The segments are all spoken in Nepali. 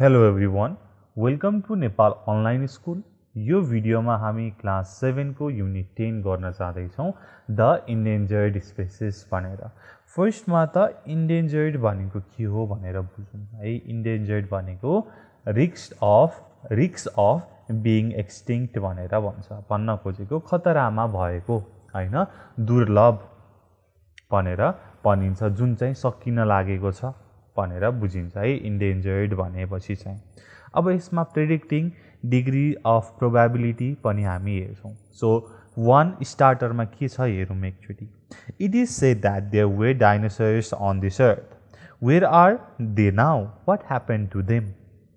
Hello everyone welcome to Nepal online school यो भिडियोमा हामी क्लास सेभेनको युनिट टेन गर्न जाँदैछौँ द इन्डेन्जर्ड स्पेसिस भनेर फर्स्टमा त इन्डेन्जर्ड भनेको के हो भनेर बुझौँ है इन्डेन्जर्ड भनेको रिक्स अफ रिक्स अफ बिङ एक्सटिङ्क्ट भनेर भन्छ भन्न खोजेको खतरामा भएको होइन दुर्लभ भनेर भनिन्छ जुन चाहिँ सकिन लागेको छ भनेर बुझिन्छ है इन्डेन्जर्ड भनेपछि चाहिँ अब यसमा प्रिडिक्टिङ डिग्री अफ प्रोभाबिलिटी पनि हामी हेर्छौँ सो वान स्टार्टरमा के छ हेरौँ एकचोटि it is say that they way dinosaurs on this earth where are they now what happen to them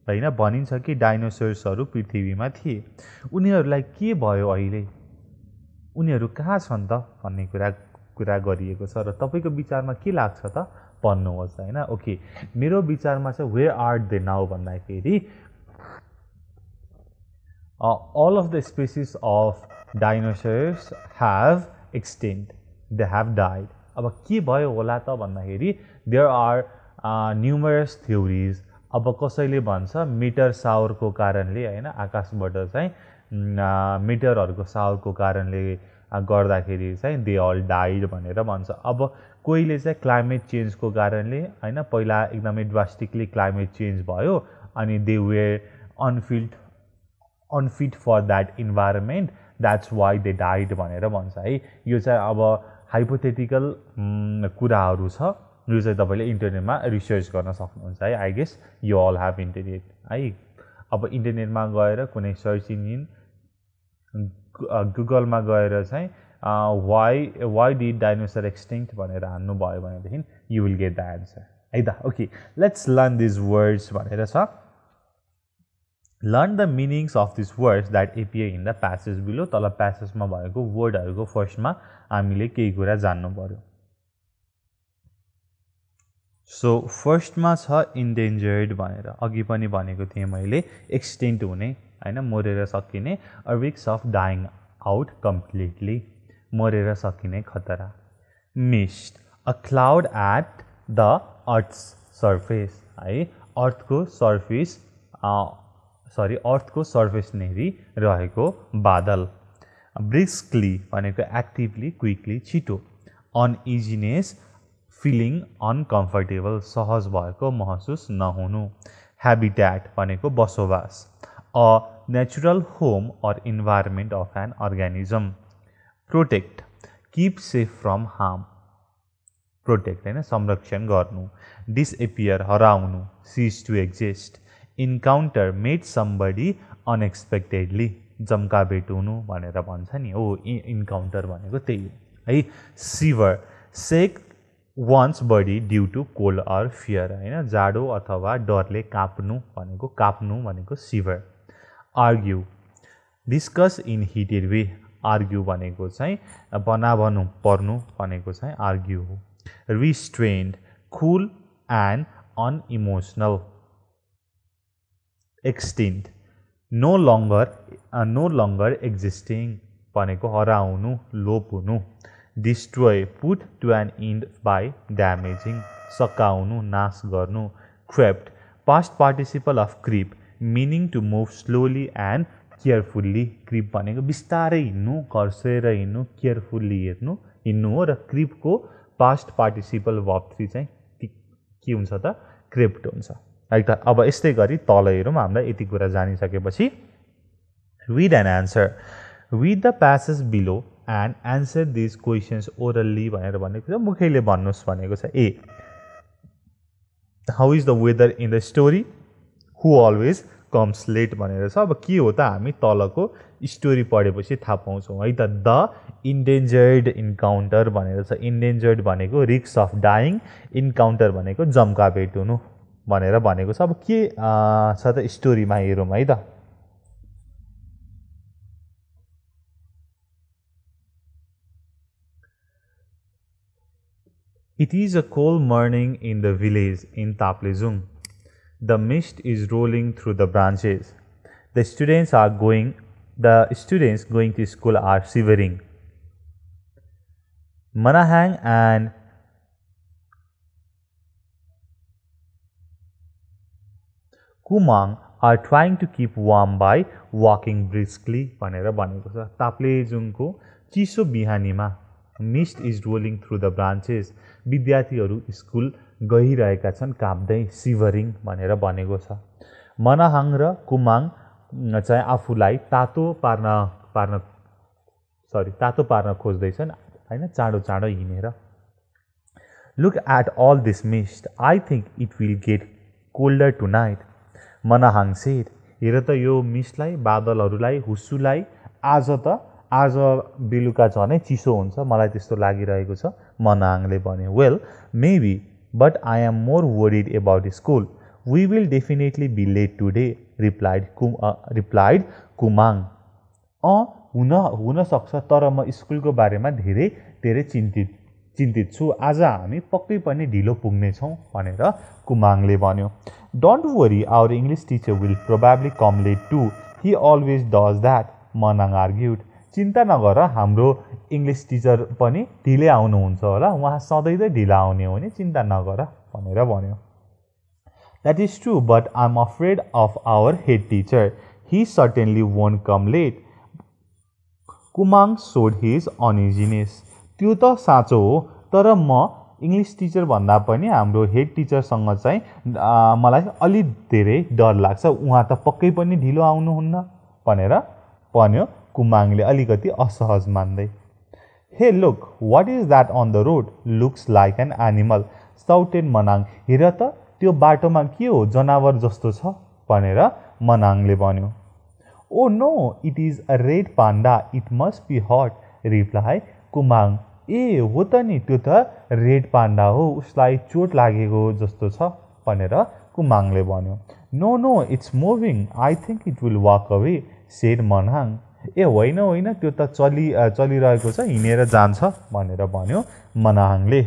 होइन भनिन्छ कि डाइनोसर्सहरू पृथ्वीमा थिए उनीहरूलाई के भयो अहिले उनीहरू कहाँ छन् त भन्ने कुरा कुरा गरिएको छ र तपाईँको विचारमा के लाग्छ त भन्नुहोस् होइन ओके मेरो विचारमा चाहिँ वेयर आर दे नाउ भन्दाखेरि all of the species of dinosaurs have extinct they have died अब के भयो होला त भन्दाखेरि देयर आर न्युमरस थ्योरिज अब कसैले भन्छ मिटर सावरको कारणले होइन आकाशबाट चाहिँ मिटरहरूको सावरको कारणले गर्दाखेरि चाहिँ दे अल डाइड भनेर भन्छ अब कोहीले चाहिँ क्लाइमेट चेन्जको कारणले होइन पहिला एकदमै ड्रास्टिकली क्लाइमेट चेन्ज भयो अनि they were unfit unfit for that environment that's why they died भनेर भन्छ है यो चाहिँ अब हाइपोथेटिकल कुराहरू छ यो चाहिँ तपाईँले इन्टरनेटमा रिसर्च गर्न सक्नुहुन्छ है I guess you all have internet है अब इन्टरनेटमा गएर कुनै सर्च इन्जिन गुगलमा गएर चाहिँ why why did dinosaur extinct भनेर हान्नुभयो भनेदेखि you will get the answer है त okay let's learn these words भनेर छ learn the meanings of this words that appear in the passage below तल प्यासेजमा भएको वर्डहरूको फर्स्टमा हामीले केही कुरा जान्नु पऱ्यो सो फर्स्टमा छ इन्डेन्जर्ड भनेर अघि पनि भनेको थिएँ मैले एक्सटेन्ट हुने होइन मरेर सकिने a weeks of dying out completely मरेर सकिने खतरा mist a cloud at the earth surface है अर्थको सर्फेस सरी अर्थको सर्फेस नेरी रहेको बादल ब्रिस्कली भनेको एक्टिभली क्विकली छिटो अनइजिनेस फिलिङ अनकम्फर्टेबल सहज भएको महसुस नहुनु ह्याबिट्याट भनेको बसोबास a natural home or environment of an organism protect keep safe from harm protect होइन संरक्षण गर्नु डिसएपियर हराउनु cease to exist encounter meet somebody unexpectedly जम्का भेट हुनु भनेर भन्छ नि हो इन्काउन्टर भनेको त्यही हो है shiver shake one's body due to cold or fear होइन जाडो अथवा डरले काप्नु भनेको काप्नु भनेको shiver argue discuss in heated way argue भनेको चाहिँ बनाउनु पर्नु भनेको चाहिँ आर्ग्यु हो restrained cool and unemotional extinct no longer no longer existing भनेको हराउनु लोप हुनु destroy put to an end by damaging सकाउनु नाश गर्नु crept past participle of creep meaning to move slowly and carefully creep भनेको बिस्तारै हिँड्नु खर्सेर हिँड्नु केयरफुल्ली हेर्नु हिँड्नु हो र क्रिपको पास्ट पार्टिसिपल भप थ्री चाहिँ के हुन्छ त क्रिप्ट हुन्छ त अब यस्तै गरी तल हेरौँ हामीलाई यति कुरा जानिसकेपछि with an answer with the passage below and answer these questions orally भनेर भनेको छ मुखैले भन्नुहोस् भनेको छ a how is the weather in the story who always comes late भनेर छ अब के हो त हामी तलको स्टोरी पढेपछि थाहा पाउँछौँ है त द इन्डेन्जर्ड इन्काउन्टर भनेर छ इन्डेन्जर्ड भनेको रिक्स अफ डाइङ इन्काउन्टर भनेको जम्का भेट हुनु भनेर भनेको छ अब के छ त स्टोरीमा हेरौँ है त it is a cold morning in the village in Taplejung the mist is rolling through the branches the students are going the students going to school are shivering manahang and kumang are trying to keep warm by walking briskly भनेर भनेको छ तापले जुनको चिसो बिहानीमा mist is rolling through the branches विद्यार्थीहरू स्कुल गइरहेका छन् काप्दै सिभरिङ भनेर भनेको छ मनाहाङ र कुमाङ चाहिँ आफूलाई तातो पार्न पार्न सरी तातो पार्न खोज्दैछन् होइन चाँडो चाँडो हिँडेर look at all this mist I think it will get colder tonight Manahang said हेर त यो मिस्टलाई बादलहरूलाई हुस्सुलाई आज त आज बेलुका झनै चिसो हुन्छ मलाई त्यस्तो लागिरहेको छ मनाहाङले भन्यो well maybe but I am more worried about school. We will definitely be late today, replied, Kum, uh, replied Kumang. अँ हुन हुनसक्छ तर म स्कुलको बारेमा धेरै धेरै चिन्तित चिन्तित छु आज हामी पक्कै पनि ढिलो पुग्नेछौँ भनेर कुमाङले भन्यो don't worry our English teacher will probably come late too he always does that Manang argued चिन्ता नगर हाम्रो इङ्ग्लिस टिचर पनि ढिलै आउनुहुन्छ होला उहाँ सधैँ त ढिला आउने हो नि चिन्ता नगर भनेर भन्यो that is true but I am afraid of our head teacher he certainly won't come late Kumang showed his अनइजिनेस त्यो त साँचो हो तर म इङ्ग्लिस टिचर भन्दा पनि हाम्रो हेड टिचरसँग चाहिँ मलाई अलिक धेरै डर लाग्छ उहाँ त पक्कै पनि ढिलो आउनुहुन्न भनेर भन्यो कुमाङले अलिकति असहज मान्दै hey look what is that on the road looks like an animal shouted Manang हेर त त्यो बाटोमा के हो जनावर जस्तो छ भनेर मनाङले भन्यो oh no it is a red panda it must be hurt replied Kumang ए हो त नि त्यो त रेड पान्डा हो उसलाई चोट लागेको जस्तो छ भनेर कुमाङले भन्यो no no it's moving I think it will walk away said Manang ए होइन होइन त्यो त चलि चलिरहेको छ हिँडेर जान्छ भनेर भन्यो मनाहाङले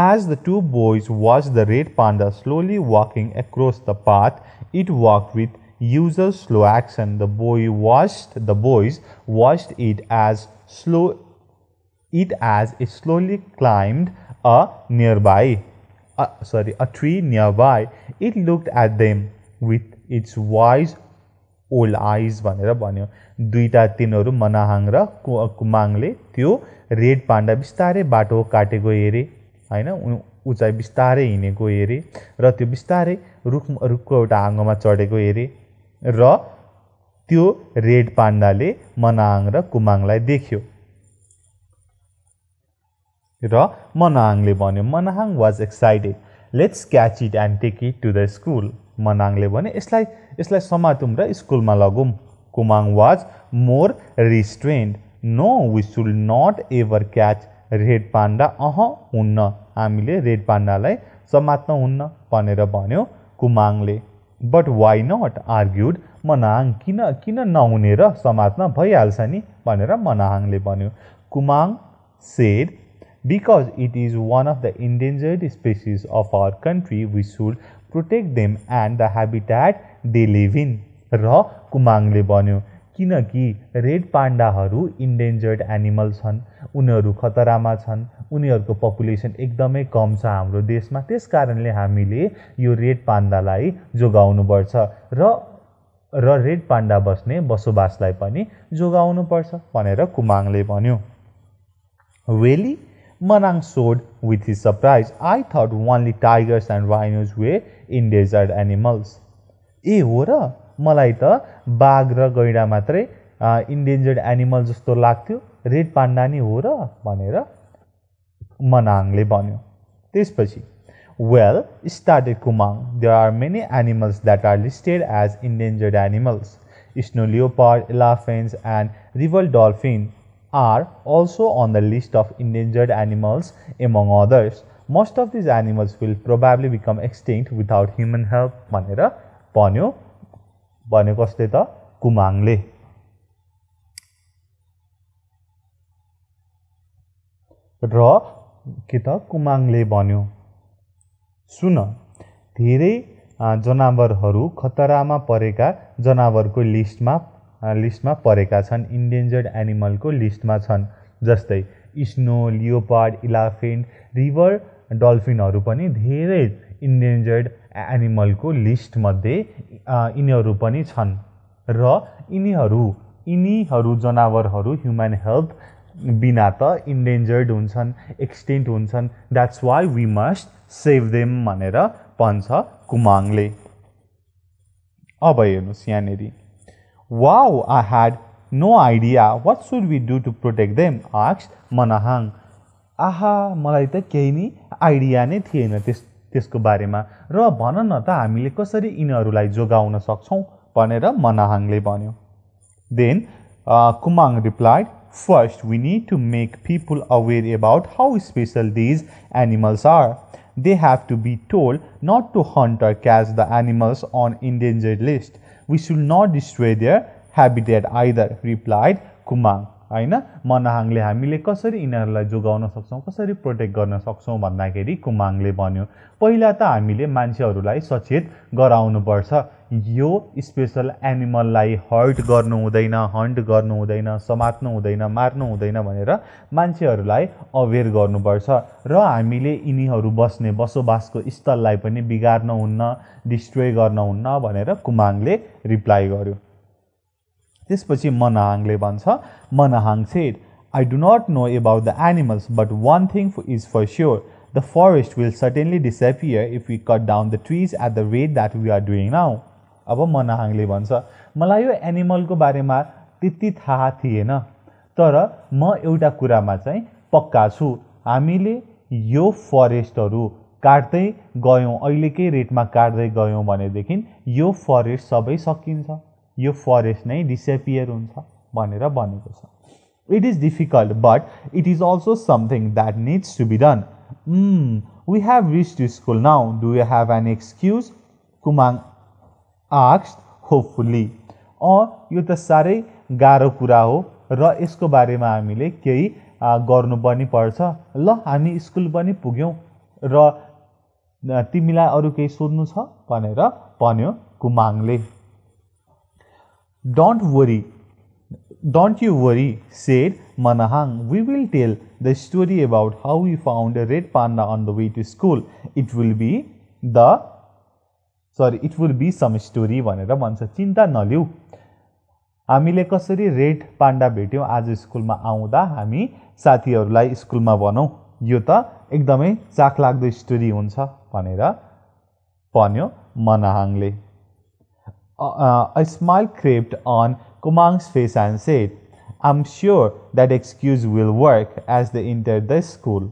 As the two boys watched the red panda slowly walking across the path, it walked with usual slow action. The boy watched the boys watched it as slow it as it slowly climbed a nearby sorry a tree nearby. It looked at them with its wise old eyes भनेर भन्यो दुईवटा तिनीहरू मनाहाङ र कुमाङले त्यो रेड पाण्डा बिस्तारै बाटो काटेको हेरे होइन उचाइ बिस्तारै हिँडेको हेरे र त्यो बिस्तारै रुख रुखको एउटा आँगोमा चढेको हेरे र त्यो रेड पाण्डाले मनाहाङ र कुमाङलाई देख्यो र मनाहाङले भन्यो Manahang was excited let's catch it and take it to the school मनाङले भने यसलाई यसलाई समातौँ र स्कुलमा लगौँ Kumang was more restrained no we should not ever catch red panda अह हुन्न हामीले रेड पाण्डालाई समात्न हुन्न भनेर भन्यो कुमाङले but why not argued Manang किन किन नहुने र समात्न भइहाल्छ नि भनेर मनाङले भन्यो Kumang said because it is one of the endangered species of our country we should protect them and the habitat they live in र कुमाङले भन्यो किनकि रेड पाण्डाहरू इन्डेन्जर्ड एनिमल छन् उनीहरू खतरामा छन् उनीहरूको पपुलेसन एकदमै कम छ हाम्रो देशमा त्यस कारणले हामीले यो रेड पाण्डालाई जोगाउनुपर्छ र र रेड पाण्डा बस्ने बसोबासलाई पनि जोगाउनुपर्छ भनेर कुमाङले भन्यो वेली Manang showed with his surprise, I thought only tigers and rhinos were endangered animals. ए हो र मलाई त बाघ र गैँडा मात्रै इन्डेन्जर्ड एनिमल जस्तो लाग्थ्यो रेड पान्डा नै हो र भनेर मनाङले भन्यो त्यसपछि well started Kumang there are many animals that are listed as endangered animals snow leopard elephants and river dolphin are also on the list of endangered animals, among others. Most of these animals will probably become extinct without human help भनेर भन्यो भन्यो कसले त कुमाङले र के त कुमाङले भन्यो सुन धेरै जनावरहरू खतरामा परेका जनावरको लिस्टमा लिस्टमा परेका छन् इन्डेन्जर्ड एनिमलको लिस्टमा छन् जस्तै स्नो लियोपार्ड इलाफेन्ट रिभर डल्फिनहरू पनि धेरै इन्डेन्जर्ड एनिमलको लिस्टमध्ये यिनीहरू पनि छन् र यिनीहरू यिनीहरू जनावरहरू ह्युमन हेल्थ बिना त इन्डेन्जर्ड हुन्छन् एक्सटेन्ट हुन्छन् that's why we must save them भनेर भन्छ कुमाङले अब हेर्नुहोस् यहाँनेरि Wow, I had no idea. What should we do to protect them? asked Manahang. आहा मलाई त केही नै आइडिया नै थिएन त्यस त्यसको बारेमा र भन न त हामीले कसरी यिनीहरूलाई जोगाउन सक्छौँ भनेर मनाहाङले भन्यो then Kumang replied first we need to make people aware about how special these animals are they have to be told not to hunt catch the animals on endangered list we should not destroy their habitat either, replied Kumang. होइन मनाहाङले हामीले कसरी यिनीहरूलाई जोगाउन सक्छौँ कसरी प्रोटेक्ट गर्न सक्छौँ भन्दाखेरि कुमाङले भन्यो पहिला त हामीले मान्छेहरूलाई सचेत गराउनुपर्छ यो स्पेसल एनिमललाई हर्ट गर्नु हुँदैन हन्ट गर्नु हुँदैन समात्नु हुँदैन मार्नु हुँदैन भनेर मान्छेहरूलाई अवेर गर्नुपर्छ र हामीले यिनीहरू बस्ने बसोबासको स्थललाई पनि बिगार्न हुन्न डिस्ट्रोय गर्न हुन्न भनेर कुमाङले रिप्लाई गर्यो त्यसपछि मनाहाङले भन्छ Manahang said I do not know about the animals but one thing is for sure the forest will certainly disappear if you cut down the trees at the rate that we are doing now अब मनाहाङले भन्छ मलाई यो एनिमलको बारेमा त्यति थाहा थिएन तर म एउटा कुरामा चाहिँ पक्का छु हामीले यो फरेस्टहरू काट्दै गयौँ अहिलेकै रेटमा काट्दै गयौँ भनेदेखि यो फरेस्ट सबै सकिन्छ यो फरेस्ट नै डिसएपियर हुन्छ भनेर भनेको छ it is difficult but it is also something that needs to be done we have reach to school now do you have an excuse Kumang asks hopefully अँ यो त साह्रै गाह्रो कुरा हो र यसको बारेमा हामीले केही गर्नु पनि पर्छ ल हामी स्कुल पनि पुग्यौँ र तिमीलाई अरू केही सोध्नु छ भनेर भन्यो कुमाङले Don't worry don't you worry said Manahang. We will tell the story about how we found a red panda on the way to school. It will be the sorry it will be some story भनेर भन्छ चिन्ता नलिऊ हामीले कसरी रेड पान्डा भेट्यौँ आज स्कुलमा आउँदा हामी साथीहरूलाई स्कुलमा भनौँ यो त एकदमै चाखलाग्दो स्टोरी हुन्छ भनेर भन्यो मनाहाङले Uh, uh, a smile crept on Kumang's face and said, I'm sure that excuse will work as they enter the school.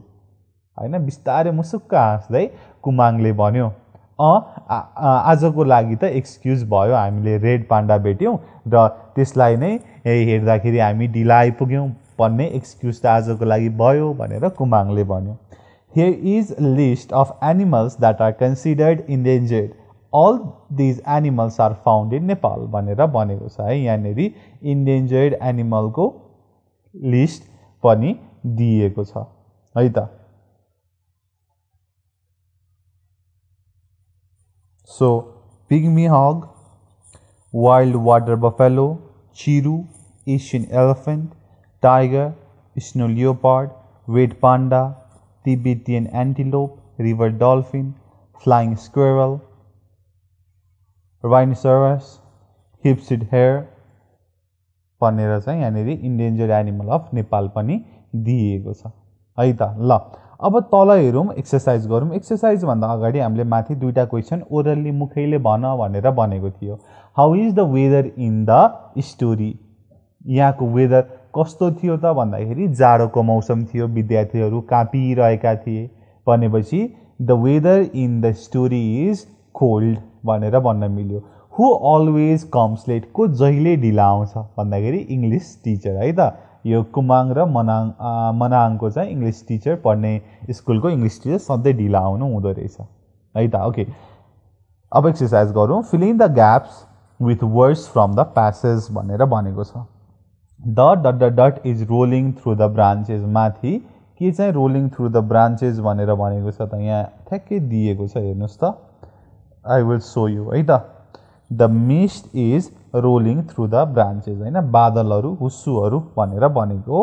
होइन बिस्तारै मुसुक्क हाँस्दै कुमाङले भन्यो अँ आजको लागि त एक्सक्युज भयो हामीले रेड पान्डा भेट्यौँ र त्यसलाई नै हेर्दाखेरि हामी ढिला आइपुग्यौँ भन्ने एक्सक्युज त आजको लागि भयो भनेर कुमाङले भन्यो here is list of animals that are considered endangered all these animals are founded Nepal भनेर भनेको छ है यहाँनिर इन्डेन्जर्ड एनिमलको लिस्ट पनि दिएको छ है त so pygmy hog wild water buffalo chiru Asian elephant tiger snow leopard red panda Tibetan antelope river dolphin flying squirrel rhinoceros हिपसिड hair भनेर चाहिँ यहाँनिर इन्डेन्जर्ड एनिमल अफ नेपाल पनि दिइएको छ है त ल अब तल हेरौँ एक्सर्साइज गरौँ एक्सर्साइजभन्दा अगाडि हामीले माथि दुईवटा क्वेसन ओरल्ली मुखैले भन भनेर भनेको थियो how is the weather in the story यहाँको वेदर कस्तो थियो त भन्दाखेरि जाडोको मौसम थियो विद्यार्थीहरू काँपिरहेका थिए भनेपछि the weather in the story is cold भनेर भन्न मिल्यो हु अलवेज कम्स लेट को जहिले ढिला आउँछ भन्दाखेरि इङ्ग्लिस टिचर है त यो कुमाङ र मनाङ मनाङको चाहिँ इङ्ग्लिस टिचर पढ्ने स्कुलको इङ्ग्लिस टिचर सधैँ ढिला आउनु हुँदो रहेछ है त ओके अब एक्सर्साइज गरौँ filling the gaps with words from the passage भनेर भनेको छ the dot the dot is rolling through the branches माथि के चाहिँ रोलिङ थ्रु द ब्रान्चेज भनेर भनेको छ त यहाँ ठ्याक्कै दिएको छ हेर्नुहोस् त आई विल सो यु है त the mist is rolling through the branches होइन बादलहरू हुस्सुहरू भनेर भनेको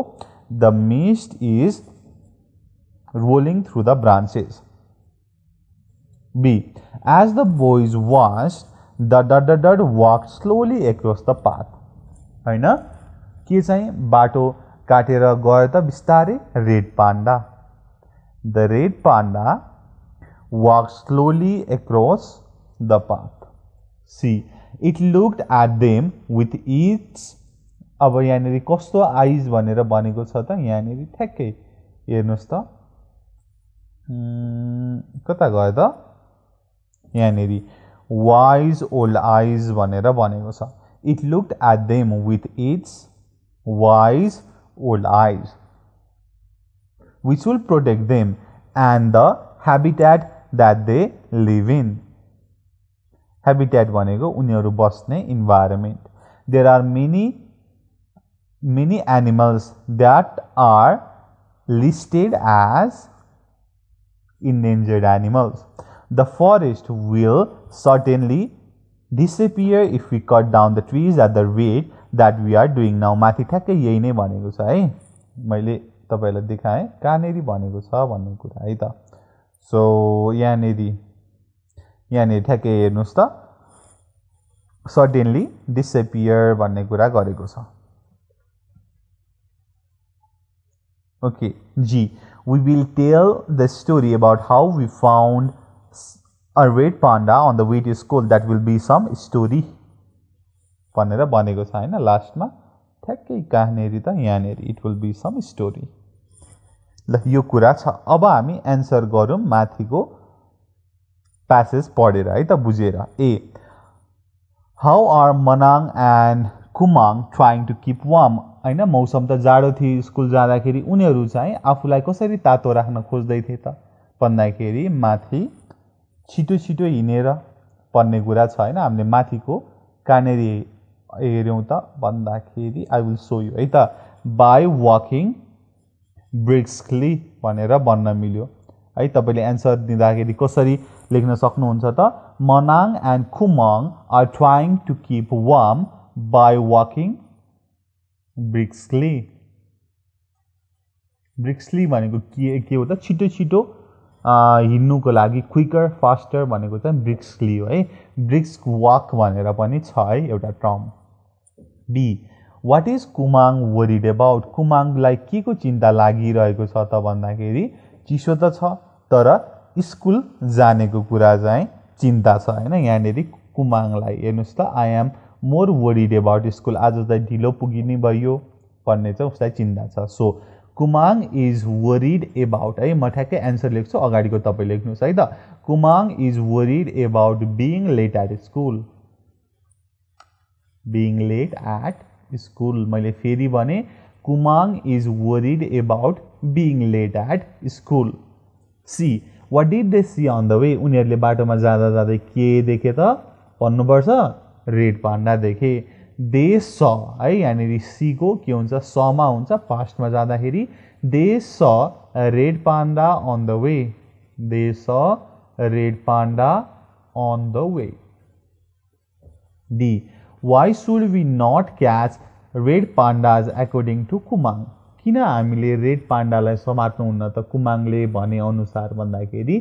the mist is rolling through the branches B as the boys was the dad dad walk slowly across the path होइन के चाहिँ बाटो काटेर गयो त बिस्तारै red panda the red panda walk slowly across the path. See, it looked at them with its अब यहाँनिर कस्तो आइज भनेर भनेको छ त यहाँनिर ठ्याक्कै हेर्नुहोस् त कता गयो त यहाँनिर वाइज ओल्ड आइज भनेर भनेको छ it looked at them with its wise old eyes which will protect them and the habitat that they live in habitat भनेको उनीहरू बस्ने environment there are many many animals that are listed as endangered animals the forest will certainly disappear if you cut down the trees at the rate that we are doing now माथि ठ्याक्कै यही नै भनेको छ है मैले तपाईँलाई देखाएँ कहाँनेरि भनेको छ भन्ने कुरा है त सो यहाँनेरि यहाँनिर ठ्याक्कै हेर्नुहोस् त सडेन्ली डिसएपियर भन्ने कुरा गरेको छ okay G we will tell the story about how we found a red panda on the wet school that will be some story भनेर भनेको छ होइन लास्टमा ठ्याक्कै कहाँनिर त यहाँनिर it will be some story ल यो कुरा छ अब हामी एन्सर गरौँ माथिको प्यासेज पढेर है त बुझेर A how are Manang and Kumang trying to keep warm होइन मौसम त जाडो थियो स्कुल जाँदाखेरि उनीहरू चाहिँ आफूलाई कसरी तातो राख्न खोज्दै थिए त भन्दाखेरि माथि छिटो छिटो हिँडेर भन्ने कुरा छ होइन हामीले माथिको कहाँनिर हेऱ्यौँ त भन्दाखेरि आई विल सो यु है त बाई वाकिङ ब्रिक्सली भनेर भन्न मिल्यो है तपाईँले एन्सर दिँदाखेरि कसरी लेख्न सक्नुहुन्छ त Manang and Khumang are trying to keep warm by walking briskly briskly भनेको के के हो त छिटो छिटो हिँड्नुको लागि क्विकर फास्टर भनेको चाहिँ ब्रिक्सली हो है ब्रिक्स वाक भनेर पनि छ है एउटा term B what is Kumang worried about कुमाङलाई के को चिन्ता लागिरहेको छ त भन्दाखेरि चिसो त छ तर स्कुल जानेको कुरा चाहिँ चिन्ता छ होइन यहाँनिर कुमाङलाई हेर्नुहोस् त I am more worried about school आज चाहिँ ढिलो पुगिने भयो भन्ने चाहिँ उसलाई चिन्ता छ so Kumang is worried about है म ठ्याक्कै एन्सर लेख्छु अगाडिको तपाईँ लेख्नुहोस् है त Kumang is worried about being late at school being late at school मैले फेरि भने Kumang is worried about being late at school C what did they see on the way उनीहरूले बाटोमा जाँदा जाँदै के देखे त भन्नुपर्छ रेड पान्डा देखे दे स है यहाँनिर सीको के हुन्छ समा हुन्छ फास्टमा जाँदाखेरि they saw red panda on the way they saw red panda on the way D why should we not catch red pandas according to Kumang किन हामीले रेड पाण्डालाई समात्नुहुन्न त कुमाङले भनेअनुसार भन्दाखेरि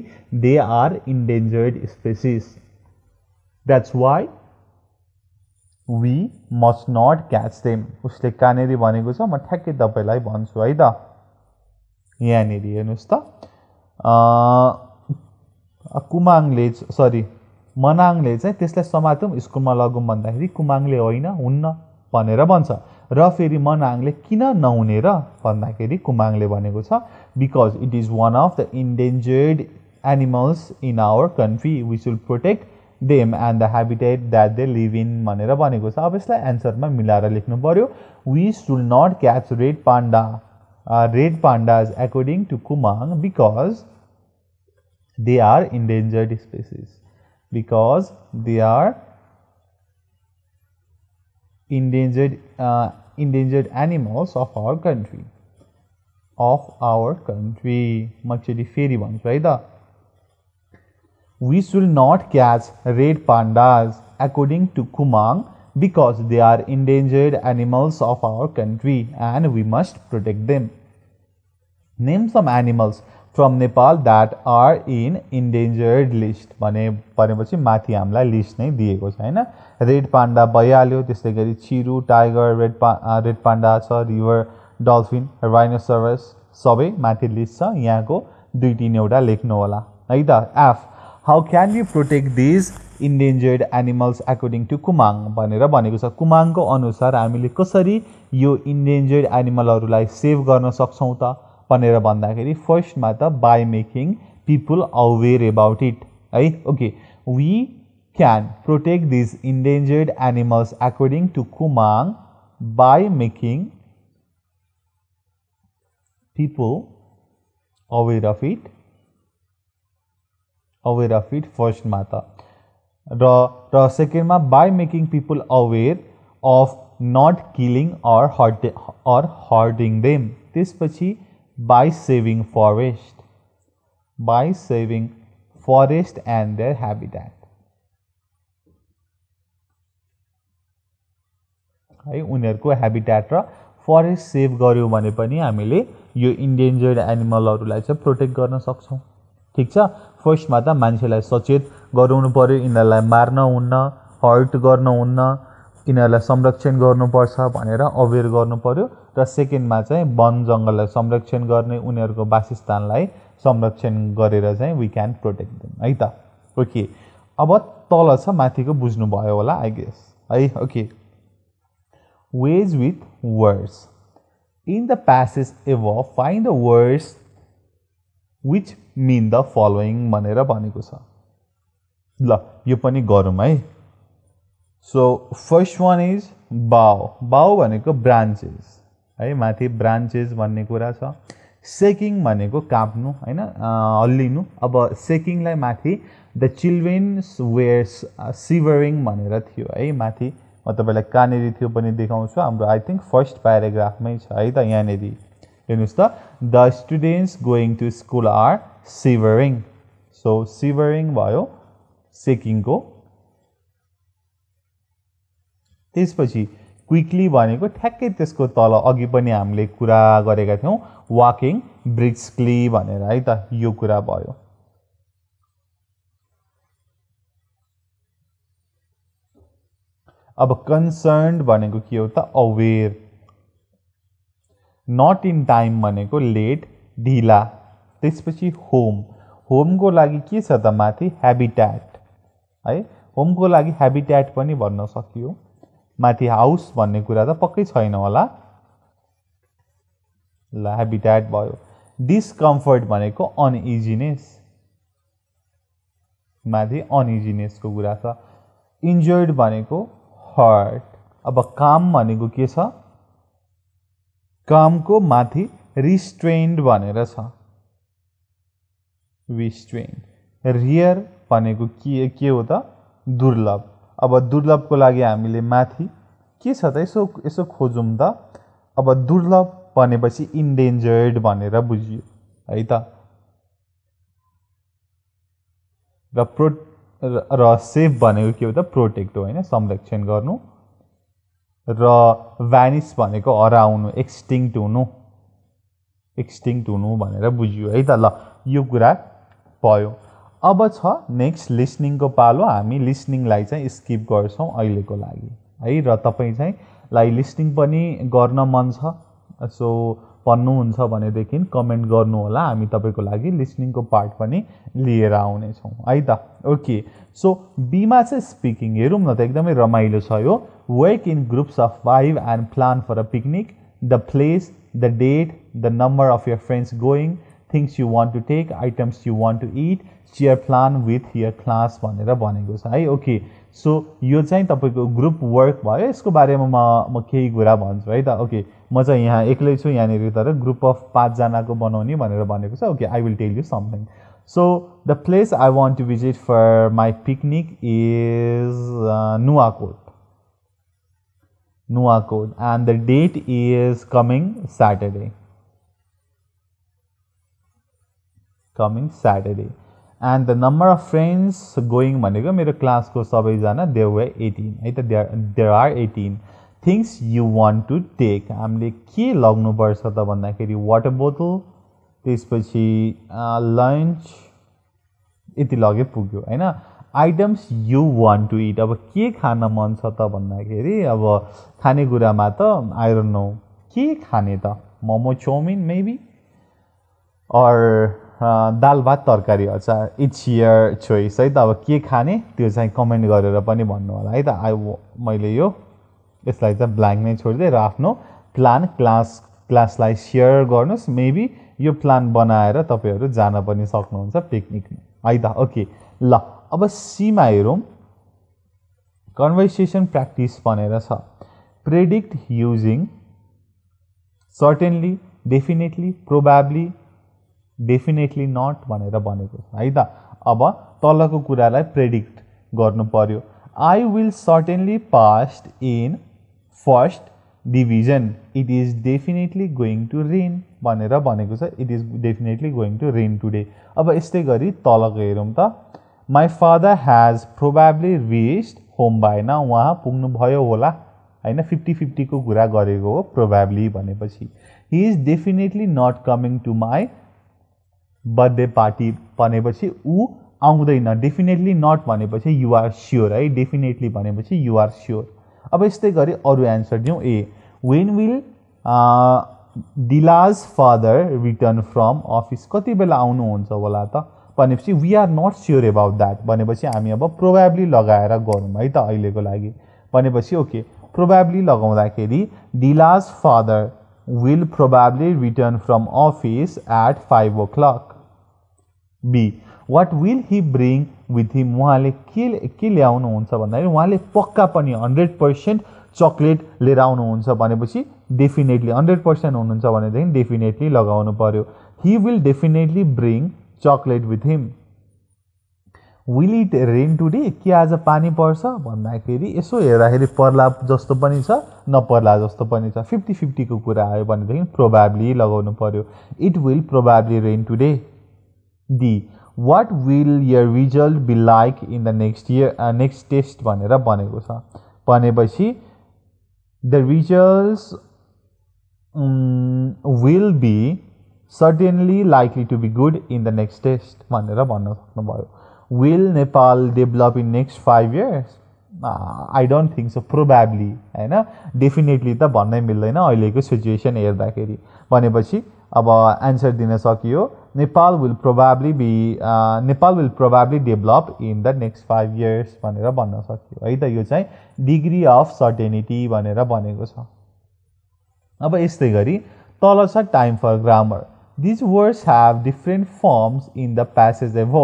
they are endangered species that's why we must not catch them उसले कहाँनिर भनेको छ म ठ्याक्कै तपाईँलाई भन्छु है त यहाँनिर हेर्नुहोस् त कुमाङले सरी मनाङले चाहिँ त्यसलाई समातौँ स्कुलमा लगौँ भन्दाखेरि कुमाङले होइन हुन्न भनेर भन्छ र फेरि मनाङले किन नहुने र भन्दाखेरि कुमाङले भनेको छ because it is one of the endangered animals in our country we should protect them and the habitat that they live in भनेर भनेको छ अब यसलाई एन्सरमा मिलाएर लेख्नु पऱ्यो we should not catch red panda red pandas according to Kumang because they are endangered species because they are endangered uh, endangered animals of our country of our country Mercury fairy ones right the we should not catch red pandas according to Kumang because they are endangered animals of our country and we must protect them name some animals from Nepal that are in endangered list भने भनेपछि माथि हामीलाई लिस्ट नै दिएको छ होइन रेड पान्डा भइहाल्यो त्यस्तै गरी chiru tiger red pa red panda छ रिभर डल्फिन राइनोसरस सबै माथि लिस्ट छ यहाँको दुई तिनवटा लेख्नु होला है त F how can you protect these endangered animals according to Kumang भनेर भनेको छ कुमाङको अनुसार हामीले कसरी यो इन्डेन्जर्ड एनिमलहरूलाई सेभ गर्न सक्छौँ त भनेर भन्दाखेरि फर्स्टमा त by making people aware about it है okay we can protect these endangered animals according to Kumang by making people aware of it aware of it फर्स्टमा त र र सेकेन्डमा by making people aware of not killing or hurt or hurting them त्यसपछि by saving forest by saving forest and their habitat है उनीहरूको ह्याबिट्याट र फरेस्ट सेभ गऱ्यौँ भने पनि हामीले यो इन्डेन्जर्ड एनिमलहरूलाई चाहिँ प्रोटेक्ट गर्न सक्छौँ ठिक छ फर्स्टमा त मान्छेलाई सचेत गराउनु पऱ्यो यिनीहरूलाई मार्न हुन्न हर्ट गर्न हुन्न यिनीहरूलाई संरक्षण गर्नुपर्छ भनेर अवेर गर्नु पर्यो र सेकेन्डमा चाहिँ वन जङ्गललाई संरक्षण गर्ने उनीहरूको वासस्थानलाई संरक्षण गरेर चाहिँ वी क्यान प्रोटेक्ट देम है त ओके अब तल छ माथिको बुझ्नुभयो होला आई गेस है okay ways with words in the passage A find the words which mean the following भनेर भनेको छ ल यो पनि गरौँ है सो फर्स्ट वान इज बाउ बाउ भनेको ब्रान्चेस है माथि ब्रान्चेस भन्ने कुरा छ सेकिङ भनेको काप्नु होइन हल्लिनु अब सेकिङलाई माथि द चिल्ड्रेन्स वेयर सिभरिङ भनेर थियो है माथि म तपाईँलाई कहाँनिर थियो पनि देखाउँछु हाम्रो आई थिङ्क फर्स्ट प्याराग्राफमै छ है त यहाँनिर हेर्नुहोस् त the students going to school are shivering so shivering भयो सेकिङको त्यसपछि क्विकली भनेको ठ्याक्कै त्यसको तल अघि पनि हामीले कुरा गरेका थियौँ वाकिङ ब्रिक्सली भनेर है त यो कुरा भयो अब कन्सर्न भनेको के हो त अवेर नट इन टाइम भनेको लेट ढिला त्यसपछि होम होमको लागि के छ त माथि हेबिट्याट है होमको लागि ह्याबिट्याट पनि भन्न सकियो माथि हाउस भन्ने कुरा त पक्कै छैन होला ल हेबिट्याट भयो डिस्कम्फर्ट भनेको अनइजिनेस माथि अनइजिनेसको कुरा छ इन्जोर्ड भनेको हर्ट अब काम भनेको के छ कामको माथि रिस्ट्रेन्ड भनेर छ रिस्ट्रेन्ड रियर भनेको के के हो त दुर्लभ अब दुर्लभको लागि हामीले माथि के छ त यसो यसो खोजौँ त अब दुर्लभ भनेपछि इन्डेन्जर्ड भनेर बुझियो है त र प्रो र सेफ भनेको के हो त प्रोटेक्ट हो होइन संरक्षण गर्नु र भ्यानिस भनेको हराउनु एक्सटिङ्ट हुनु एक्सटिङ्ट हुनु भनेर बुझियो है त ल यो कुरा भयो अब छ नेक्स्ट लिसनिङको पालो हामी लिसनिङलाई चाहिँ स्किप गर्छौँ अहिलेको लागि है र तपाईँ चाहिँ लाई लिस्निङ पनि गर्न मन छ सो भन्नुहुन्छ भनेदेखि कमेन्ट गर्नु होला हामी तपाईँको लागि लिसनिङको पार्ट पनि लिएर आउनेछौँ है त ओके सो बिमा चाहिँ स्पिकिङ हेरौँ न त एकदमै रमाइलो छ यो work in groups of five and plan for a picnic the place the date the number of your friends going things you want to take items you want to eat share plan with your class भनेर भनेको छ है ओके सो यो चाहिँ तपाईँको ग्रुप वर्क भयो यसको बारेमा म म केही कुरा भन्छु है त ओके म चाहिँ यहाँ एक्लै छु यहाँनिर तर ग्रुप अफ पाँचजनाको बनाउने भनेर भनेको छ okay I will tell you something so the place I want to visit for my picnic is Nuwakot Nuwakot and the date is coming Saturday coming Saturday and the number of friends going भनेको मेरो क्लासको सबैजना देव वे एटिन है त there are eighteen things you want to take हामीले के लग्नुपर्छ त भन्दाखेरि वाटर बोतल त्यसपछि लन्च यति लगे पुग्यो होइन items you want to eat अब के खान मन छ त भन्दाखेरि अब खानेकुरामा त आइरन नो के खाने त मोमो चाउमिन मेबी अर दाल भात तरकारी अचार इट्स यर चोइस है त अब के खाने त्यो चाहिँ कमेन्ट गरेर पनि भन्नु होला है त आई मैले यो यसलाई चाहिँ ब्ल्याङ्क नै छोडिदिएँ र आफ्नो प्लान क्लास क्लासलाई सेयर गर्नुहोस् मेबी यो प्लान बनाएर तपाईँहरू जान पनि सक्नुहुन्छ पिकनिक है त ओके ल अब सीमा हेरौँ कन्भर्सेसन प्र्याक्टिस भनेर छ predict using certainly definitely probably definitely not भनेर भनेको छ है त अब तलको कुरालाई प्रेडिक्ट गर्नु पर्यो I will certainly passed in first division it is definitely going to rain भनेर भनेको छ it is definitely going to rain today अब यस्तै गरी तलको हेरौँ त my father has probably reached home भएन उहाँ पुग्नुभयो होला होइन फिफ्टी फिफ्टीको कुरा गरेको हो प्रोभाब्ली भनेपछि he is definitely not coming to my birthday party भनेपछि ऊ आउँदैन डेफिनेटली नट भनेपछि युआर स्योर है डेफिनेटली भनेपछि युआर स्योर अब यस्तै गरी अरू एन्सर दिउँ A when will Dilaj father return from office कति बेला आउनुहुन्छ होला त भनेपछि we are not sure about that भनेपछि हामी अब प्रोभाब्ली लगाएर गरौँ है त अहिलेको लागि भनेपछि ओके प्रोभाब्ली लगाउँदाखेरि Dilaj father will probably return from office at five o'clock B what will he bring with him उहाँले के के ल्याउनुहुन्छ भन्दाखेरि उहाँले पक्का पनि हन्ड्रेड पर्सेन्ट चक्लेट लिएर आउनुहुन्छ भनेपछि डेफिनेटली हन्ड्रेड पर्सेन्ट हुनुहुन्छ भनेदेखि डेफिनेटली लगाउनु पऱ्यो he will definitely bring chocolate with him will it rain today के आज पानी पर्छ भन्दाखेरि यसो हेर्दाखेरि पर्ला जस्तो पनि छ नपर्ला जस्तो पनि छ फिफ्टी फिफ्टीको कुरा आयो भनेदेखि प्रोभाब्ली लगाउनु पऱ्यो it will probably rain today D what will your result be like in the next year next test भनेर भनेको छ भनेपछि the results will be certainly likely to be good in the next test भनेर भन्न सक्नुभयो will Nepal develop in next five years I don't think so probably होइन डेफिनेटली त भन्नै मिल्दैन अहिलेको सिचुएसन हेर्दाखेरि भनेपछि अब एन्सर दिन सकियो Nepal will probably be Nepal will probably develop in the next five years भनेर भन्न सकियो है त यो चाहिँ डिग्री अफ सर्टेनिटी भनेर भनेको छ अब यस्तै गरी तल छ time for grammar these words have different forms in the passage A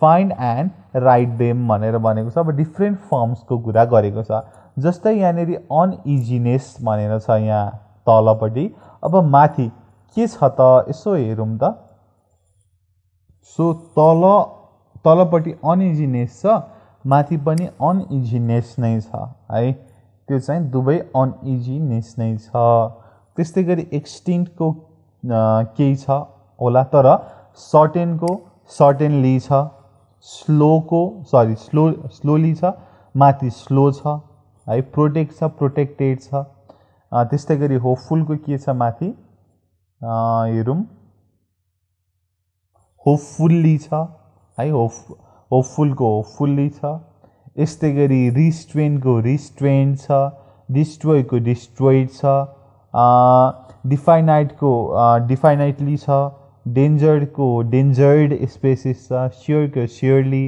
find and write them भनेर भनेको छ अब डिफ्रेन्ट फर्म्सको कुरा गरेको छ जस्तै यहाँनिर अनइजिनेस भनेर छ यहाँ तलपट्टि अब माथि के छ त यसो हेरौँ त सो तल तलपट्टि अनइजिनेस छ माथि पनि अनइजिनेस नै छ है त्यो चाहिँ दुवै अनइजिनेस नै छ त्यस्तै गरी एक्सटिन्टको केही छ होला तर सर्टेनको सर्टेनली छ स्लोको सरी स्लो स्लोली छ माथि स्लो छ है प्रोटेक्ट छ प्रोटेक्टेड छ त्यस्तै गरी होपफुलको के छ माथि हेरौँ होपफुल्ली छ है होप होपफुलको होपफुल्ली छ यस्तै गरी रिस्ट्रेन्टको रिस्ट्रेन्ट छ डिस्ट्रोयको डिस्ट्रोइड छ डिफाइनाइटको डिफाइनाइटली छ डेन्जर्डको डेन्जर्ड स्पेसिस छ स्योरको स्योरली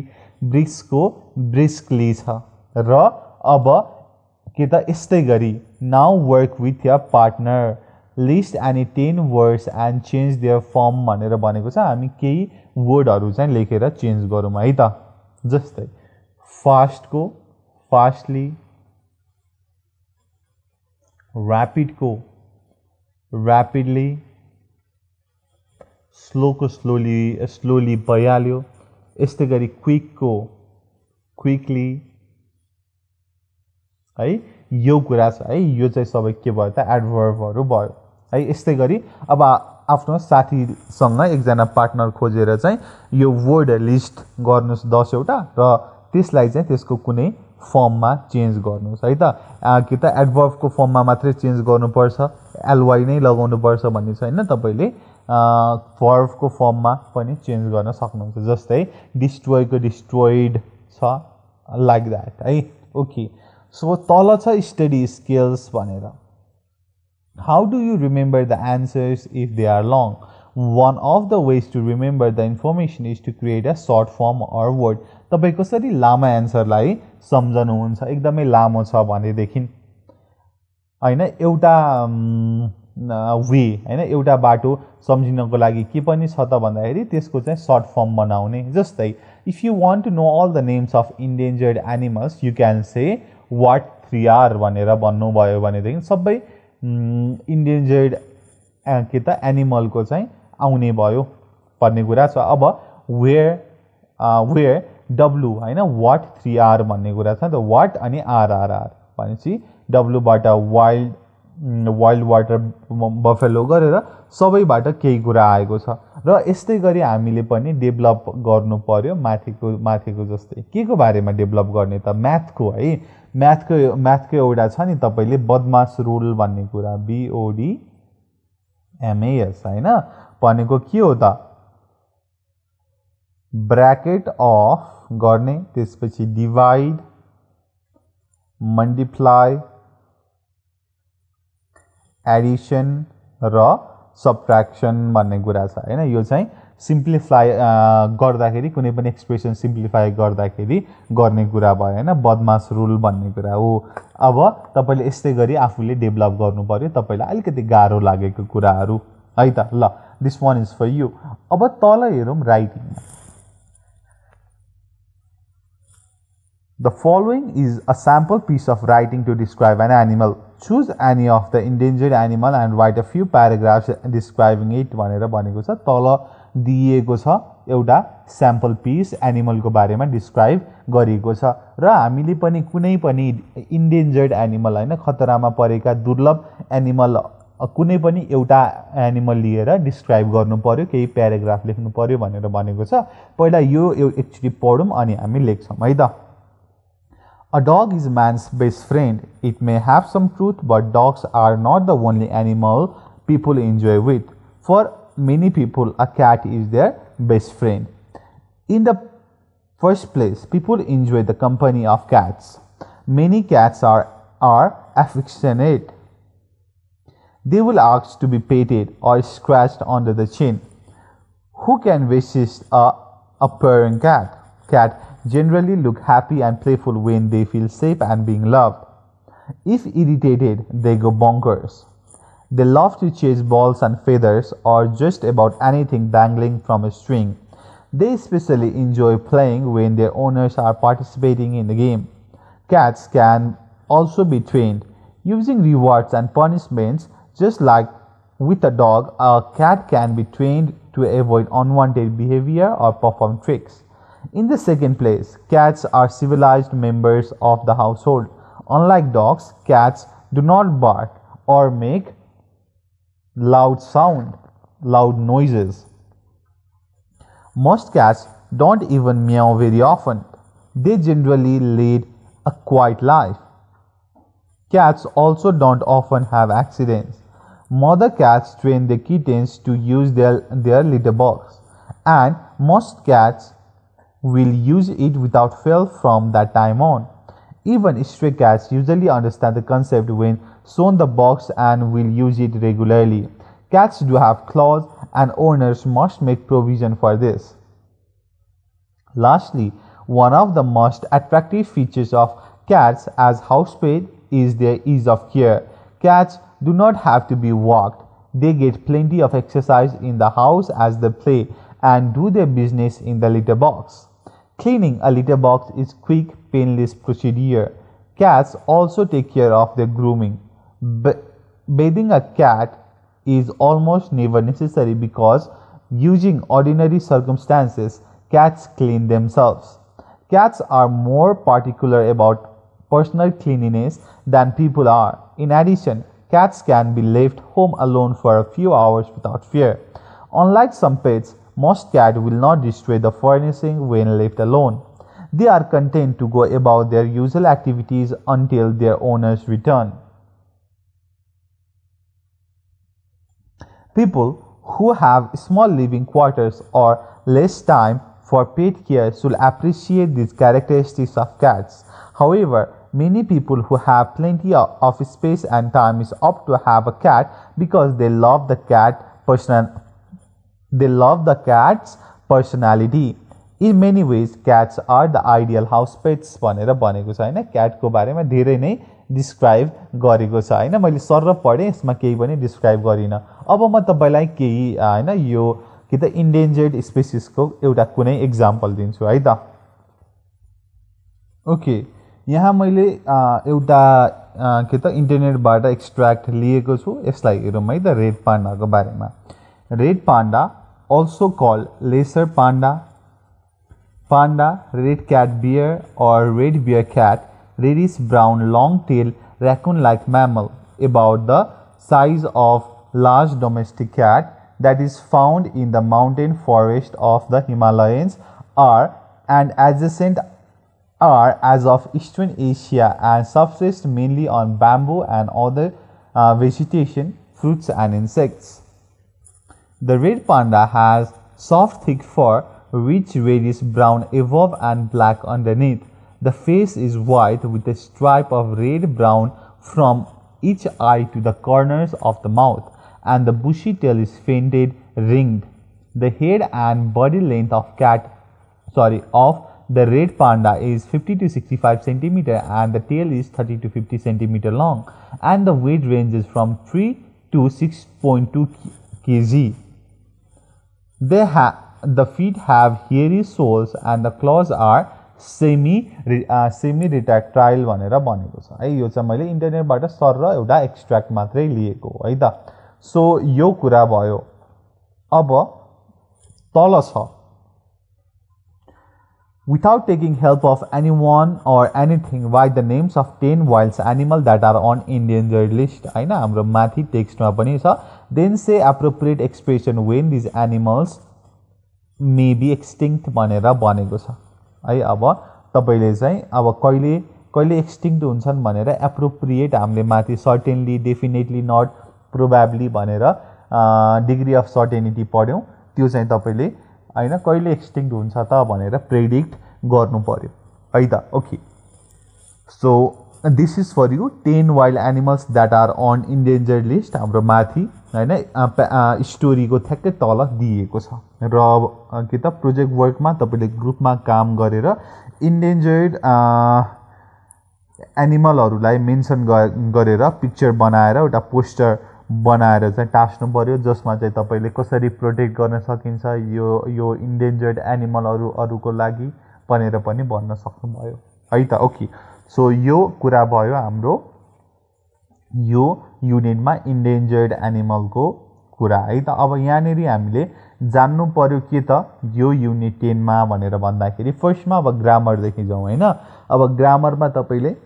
ब्रिक्सको ब्रिस्कली छ र अब के त यस्तै गरी now work with your partner list and ten words and change their form भनेर भनेको छ हामी केही वर्डहरू चाहिँ लेखेर चेन्ज गरौँ है त जस्तै फास्टको फास्टली ऱ्यापिडको ऱ्यापिडली स्लोको स्लोली स्लोली भइहाल्यो यस्तै गरी क्विकको क्विकली है यो कुरा छ है यो चाहिँ सबै के भयो त एडभर्भहरू भयो है यस्तै गरी अब आफ्नो साथीसँग एकजना पार्टनर खोजेर चाहिँ यो वर्ड लिस्ट गर्नुहोस् दसवटा र त्यसलाई चाहिँ त्यसको कुनै फर्ममा चेन्ज गर्नुहोस् है त कि त एडभर्भको फर्ममा मात्रै चेन्ज गर्नुपर्छ एलवाई नै लगाउनुपर्छ भन्ने छैन तपाईँले भर्भको फर्ममा पनि चेन्ज गर्न सक्नुहुन्छ जस्तै डिस्ट्रोयको डिस्ट्रोइड छ लाइक द्याट है ओके सो तल छ स्टडी स्किल्स भनेर How do you remember the answers if they are long? One of the ways to remember the information is to create a short form or word. तपाईँ कसरी लामा एन्सरलाई सम्झनुहुन्छ एकदमै लामो छ भनेदेखि होइन एउटा वे होइन एउटा बाटो सम्झिनको लागि के पनि छ त भन्दाखेरि त्यसको चाहिँ सर्ट फर्म बनाउने जस्तै if you want to know all the names of endangered animals you can say what three are भनेर भन्नुभयो भनेदेखि सबै इन्डेन्जर्ड के त एनिमलको चाहिँ आउने भयो भन्ने कुरा छ अब वेयर वेयर डब्लु होइन वाट थ्री आर भन्ने कुरा छ नि त वाट अनि आरआरआर भनेपछि डब्लुबाट वाइल्ड वाइल्ड वाटर बफेलो गरेर सबैबाट केही कुरा आएको छ र यस्तै गरी हामीले पनि डेभलप गर्नु पऱ्यो माथिको माथिको जस्तै के को बारेमा डेभलप गर्ने त म्याथको है म्याथको म्याथको एउटा छ नि तपाईँले बदमास रुल भन्ने कुरा बिओडी एमएएस होइन भनेको के हो त ब्राकेट अफ गर्ने त्यसपछि डिभाइड मल्टिप्लाई एडिसन र सब्ट्र्याक्सन भन्ने कुरा छ होइन यो चाहिँ सिम्प्लिफाई गर्दाखेरि कुनै पनि एक्सप्रेसन सिम्प्लिफाई गर्दाखेरि गर्ने कुरा भयो होइन बदमास रुल भन्ने कुरा हो अब तपाईँले यस्तै गरी आफूले डेभलप गर्नु पऱ्यो तपाईँलाई अलिकति गाह्रो लागेको कुराहरू है त ल this one is for you अब तल हेरौँ writing The following is a sample piece of writing to describe an animal. Choose any of the endangered animal and write a few paragraphs describing it भनेर भनेको छ तल दिएको छ एउटा स्याम्पल पिस एनिमलको बारेमा डिस्क्राइब गरिएको छ र हामीले पनि कुनै पनि इन्डेन्जर्ड एनिमल होइन खतरामा परेका दुर्लभ एनिमल कुनै पनि एउटा एनिमल लिएर डिस्क्राइब गर्नु पऱ्यो केही प्याराग्राफ लेख्नु पऱ्यो भनेर भनेको छ पहिला यो एकचोटि पढौँ अनि हामी लेख्छौँ है त A dog is man's best friend. It may have some truth, but dogs are not the only animal people enjoy with. For many people, a cat is their best friend. In the first place, people enjoy the company of cats. Many cats are, are affectionate. They will ask to be petted or scratched under the chin. Who can resist a, a purring cat? Cat generally look happy and playful when they feel safe and being loved. If irritated, they go bonkers. They love to chase balls and feathers or just about anything dangling from a string. They especially enjoy playing when their owners are participating in the game. Cats can also be trained using rewards and punishments just like with a dog, a cat can be trained to avoid unwanted behavior or perform tricks. In the second place, cats are civilized members of the household. Unlike dogs, cats do not bark or make loud sound, loud noises. Most cats don't even meow very often. They generally lead a quiet life. Cats also don't often have accidents. Mother cats train their kittens to use their, their litter box, and most cats will use it without fail from that time on. Even stray cats usually understand the concept when shown the box and will use it regularly. Cats do have claws and owners must make provision for this. Lastly, one of the most attractive features of cats as house pets is their ease of care. Cats do not have to be walked. They get plenty of exercise in the house as they play and do their business in the litter box. Cleaning a litter box is quick, painless procedure. Cats also take care of their grooming. bathing a cat is almost never necessary because using ordinary circumstances, cats clean themselves. Cats are more particular about personal cleanliness than people are. In addition, cats can be left home alone for a few hours without fear. Unlike some pets, most cats will not destroy the furnishing when left alone. They are content to go about their usual activities until their owners return. People who have small living quarters or less time for pet care should appreciate these characteristics of cats. However, many people who have plenty of space and time is opt to have a cat because they love the cat person They love the cat's personality in many ways cats are the ideal house pets भनेर भनेको छ होइन क्याटको बारेमा धेरै नै डिस्क्राइब गरेको छ होइन मैले सर पढेँ यसमा केही पनि डिस्क्राइब गरिनँ अब म तपाईँलाई केही होइन यो कि त इन्डेन्जर्ड स्पेसिसको एउटा कुनै इक्जाम्पल दिन्छु है त ओके यहाँ मैले एउटा के त इन्टरनेटबाट एक्सट्र्याक्ट लिएको छु यसलाई हेरौँ है त रेड पाण्डाको बारेमा red panda also called lesser panda, panda, red cat bear or red bear cat, reddish brown long-tailed raccoon-like mammal about the size of large domestic cat that is found in the mountain forest of the Himalayas are and adjacent are as of Eastern Asia and subsist mainly on bamboo and other uh, vegetation, fruits and insects. The red panda has soft thick fur which varies brown above and black underneath. The face is white with a stripe of red brown from each eye to the corners of the mouth and the bushy tail is feinted ringed. The head and body length of cat sorry of the red panda is 50 to 65 centimeter and the tail is 30 to 50 centimeter long and the weight ranges from 3 to 6.2 kg. They have the feet have hairy soles and the claws are semi semi retractile भनेर भनेको छ है यो चाहिँ मैले इन्टरनेटबाट सर र एउटा एक्सट्र्याक्ट मात्रै लिएको है त सो यो कुरा भयो अब तल छ without taking help of anyone or anything write the names of 10 wild animal that are on endangered list होइन हाम्रो माथि टेक्स्टमा पनि छ then say appropriate expression when these animals may be extinct भनेर भनेको छ है अब तपाईँले चाहिँ अब कहिले कहिले एक्सटिङ्क्ट हुन्छन् भनेर एप्रोप्रिएट हामीले माथि सर्टेनली डेफिनेटली नट प्रोभाब्ली भनेर डिग्री अफ सर्टेनिटी पढ्यौँ त्यो चाहिँ तपाईँले होइन कहिले एक्सटिङ्क्ट हुन्छ त भनेर प्रेडिक्ट गर्नु पऱ्यो है त okay so this is for you ten wild animals that are on endanger list हाम्रो माथि होइन स्टोरीको ठ्याक्कै तल दिएको छ र के त प्रोजेक्ट वर्कमा तपाईँले ग्रुपमा काम गरेर इन्डेन्जर्ड एनिमलहरूलाई मेन्सन गरेर पिक्चर बनाएर एउटा पोस्टर बनाएर चाहिँ टाँस्नु पऱ्यो जसमा चाहिँ तपाईँले कसरी प्रोटेक्ट गर्न सकिन्छ यो यो इन्डेन्जर्ड एनिमलहरू अरूको लागि भनेर पनि भन्न सक्नुभयो है त ओके सो यो कुरा भयो हाम्रो यो युनिटमा इन्डेन्जर्ड एनिमलको कुरा है त अब यहाँनिर हामीले जान्नु पऱ्यो के त यो युनिट टेनमा भनेर भन्दाखेरि फर्स्टमा अब ग्रामरदेखि जाउँ होइन अब ग्रामरमा तपाईँले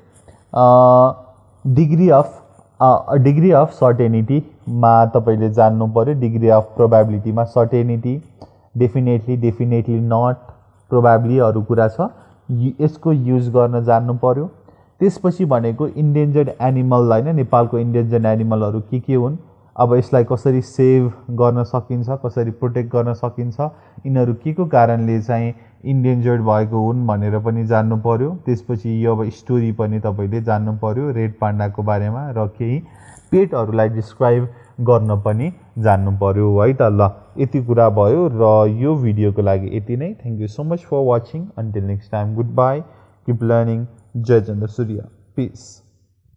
डिग्री अफ डिग्री अफ सर्टेनिटीमा तपाईँले जान्नु पऱ्यो डिग्री अफ प्रोभाबिलिटीमा सर्टेनिटी डेफिनेटली डेफिनेटली नट प्रोभाब्लीहरू कुरा छ यसको युज गर्न जान्नु पऱ्यो त्यसपछि भनेको इन्डेन्जर्ड एनिमल होइन नेपालको इन्डेन्जर्ड एनिमलहरू के के हुन् अब यसलाई कसरी सेभ गर्न सकिन्छ कसरी प्रोटेक्ट गर्न सकिन्छ यिनीहरू के को कारणले चाहिँ इन्डेन्जर्ड भएको हुन् भनेर पनि जान्नु पऱ्यो त्यसपछि यो अब स्टोरी पनि तपाईँले जान्नु पऱ्यो रेड पाण्डाको बारेमा र केही पेटहरूलाई डिस्क्राइब गर्न पनि जान्नु पऱ्यो है त ल यति कुरा भयो र यो भिडियोको लागि यति नै thank you so much for watching until next time good bye keep learning जय चन्द्र सूर्य पिस